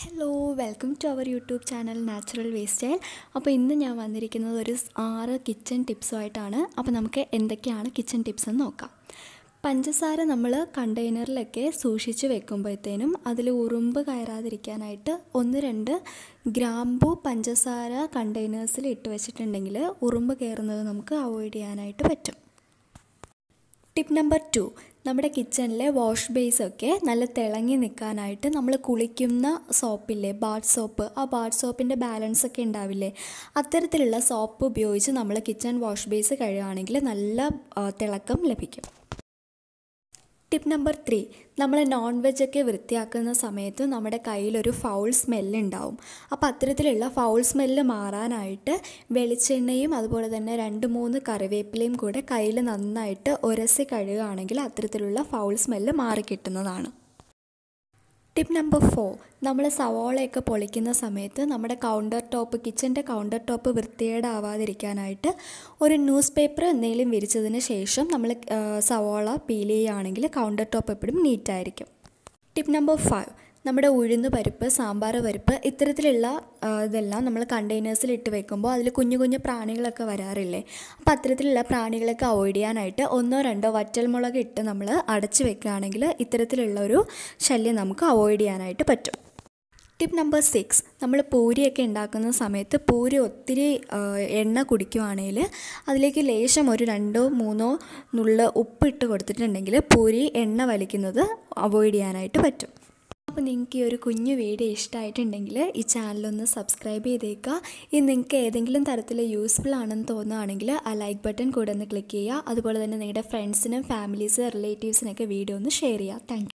hello welcome to our YouTube channel natural waste style അപ്പോൾ ഇന്ന് ഞാൻ വന്നിരിക്കുന്നത് ഒരു ആറ് കിച്ചൺ ടിപ്സുമായിട്ടാണ് അപ്പോൾ നമുക്ക് എന്തൊക്കെയാണ് കിച്ചൺ ടിപ്സ് എന്ന് നോക്കാം പഞ്ചസാര നമ്മൾ കണ്ടെയ്നറിലൊക്കെ സൂക്ഷിച്ച് വെക്കുമ്പോഴത്തേനും അതിൽ ഉറുമ്പ് കയറാതിരിക്കാനായിട്ട് ഒന്ന് രണ്ട് ഗ്രാമ്പു പഞ്ചസാര കണ്ടെയ്നേഴ്സിൽ ഇട്ട് വെച്ചിട്ടുണ്ടെങ്കിൽ ഉറുമ്പ് കയറുന്നത് നമുക്ക് അവോയ്ഡ് ചെയ്യാനായിട്ട് പറ്റും ടിപ്പ് നമ്പർ ടു നമ്മുടെ കിച്ചണിലെ വാഷ് ബേസൊക്കെ നല്ല തിളങ്ങി നിൽക്കാനായിട്ട് നമ്മൾ കുളിക്കുന്ന സോപ്പില്ലേ ബാത്ത് സോപ്പ് ആ ബാത്ത് സോപ്പിൻ്റെ ബാലൻസ് ഒക്കെ ഉണ്ടാവില്ലേ അത്തരത്തിലുള്ള സോപ്പ് ഉപയോഗിച്ച് നമ്മൾ കിച്ചൺ വാഷ് ബേസ് കഴുകുകയാണെങ്കിൽ നല്ല തിളക്കം ലഭിക്കും ടിപ്പ് നമ്പർ ത്രീ നമ്മൾ നോൺ വെജൊക്കെ വൃത്തിയാക്കുന്ന സമയത്ത് നമ്മുടെ കയ്യിലൊരു ഫൗൾ സ്മെല്ല് ഉണ്ടാവും അപ്പോൾ അത്തരത്തിലുള്ള ഫൗൾ സ്മെല്ല് മാറാനായിട്ട് വെളിച്ചെണ്ണയും അതുപോലെ തന്നെ രണ്ട് മൂന്ന് കറിവേപ്പിലയും കൂടെ കയ്യിൽ നന്നായിട്ട് ഉരസി കഴുകുകയാണെങ്കിൽ അത്തരത്തിലുള്ള ഫൗൾ സ്മെല്ല് മാറിക്കിട്ടുന്നതാണ് ടിപ്പ് നമ്പർ ഫോർ നമ്മൾ സവോളയൊക്കെ പൊളിക്കുന്ന സമയത്ത് നമ്മുടെ കൗണ്ടർ ടോപ്പ് കിച്ചൻ്റെ കൗണ്ടർ ടോപ്പ് വൃത്തികേടാവാതിരിക്കാനായിട്ട് ഒരു ന്യൂസ് പേപ്പർ എന്തെങ്കിലും വിരിച്ചതിന് ശേഷം നമ്മൾ സവോള പീൽ ചെയ്യുകയാണെങ്കിൽ കൗണ്ടർ ടോപ്പ് എപ്പോഴും നീറ്റായിരിക്കും ടിപ്പ് നമ്പർ ഫൈവ് നമ്മുടെ ഉഴുന്ന് പരിപ്പ് സാമ്പാർ പരിപ്പ് ഇത്തരത്തിലുള്ള ഇതെല്ലാം നമ്മൾ കണ്ടെയ്നേഴ്സിൽ ഇട്ട് വെക്കുമ്പോൾ അതിൽ കുഞ്ഞു കുഞ്ഞു പ്രാണികളൊക്കെ വരാറില്ലേ അപ്പോൾ അത്തരത്തിലുള്ള പ്രാണികളൊക്കെ അവോയ്ഡ് ചെയ്യാനായിട്ട് ഒന്നോ രണ്ടോ വറ്റൽമുളക് ഇട്ട് നമ്മൾ അടച്ചു വെക്കുകയാണെങ്കിൽ ഇത്തരത്തിലുള്ള ഒരു ശല്യം നമുക്ക് അവോയ്ഡ് ചെയ്യാനായിട്ട് പറ്റും ടിപ്പ് നമ്പർ സിക്സ് നമ്മൾ പൂരിയൊക്കെ ഉണ്ടാക്കുന്ന സമയത്ത് പൂരി ഒത്തിരി എണ്ണ കുടിക്കുവാണെങ്കിൽ അതിലേക്ക് ലേശം ഒരു രണ്ടോ മൂന്നോ നുള്ള ഉപ്പ് ഇട്ട് കൊടുത്തിട്ടുണ്ടെങ്കിൽ പൂരി എണ്ണ വലിക്കുന്നത് അവോയ്ഡ് ചെയ്യാനായിട്ട് പറ്റും അപ്പോൾ നിങ്ങൾക്ക് ഈ ഒരു കുഞ്ഞു വീഡിയോ ഇഷ്ടമായിട്ടുണ്ടെങ്കിൽ ഈ ചാനലൊന്ന് സബ്സ്ക്രൈബ് ചെയ്തേക്കുക ഇത് നിങ്ങൾക്ക് ഏതെങ്കിലും തരത്തിൽ യൂസ്ഫുൾ ആണെന്ന് തോന്നുകയാണെങ്കിൽ ആ ലൈക്ക് ബട്ടൺ കൂടെ ഒന്ന് ക്ലിക്ക് ചെയ്യുക അതുപോലെ തന്നെ നിങ്ങളുടെ ഫ്രണ്ട്സിനും ഫാമിലീസ് റിലേറ്റീവ്സിനൊക്കെ വീഡിയോ ഒന്ന് ഷെയർ ചെയ്യുക താങ്ക്